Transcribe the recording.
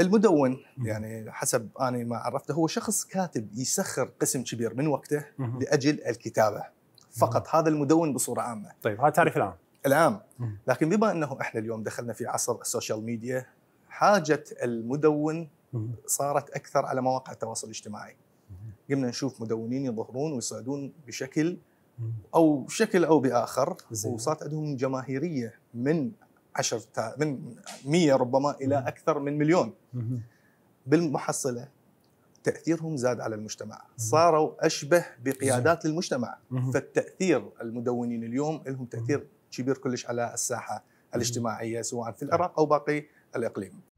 المدون يعني حسب انا ما عرفته هو شخص كاتب يسخر قسم كبير من وقته لاجل الكتابه فقط هذا المدون بصوره عامه طيب هذا تعريف العام العام لكن بما انه احنا اليوم دخلنا في عصر السوشيال ميديا حاجه المدون صارت اكثر على مواقع التواصل الاجتماعي قمنا نشوف مدونين يظهرون ويصعدون بشكل او بشكل او باخر وصارت عندهم جماهيريه من 10 من 100 ربما الى اكثر من مليون بالمحصله تاثيرهم زاد على المجتمع صاروا اشبه بقيادات للمجتمع فالتاثير المدونين اليوم لهم تاثير كبير كلش على الساحه الاجتماعيه سواء في العراق او باقي الاقليم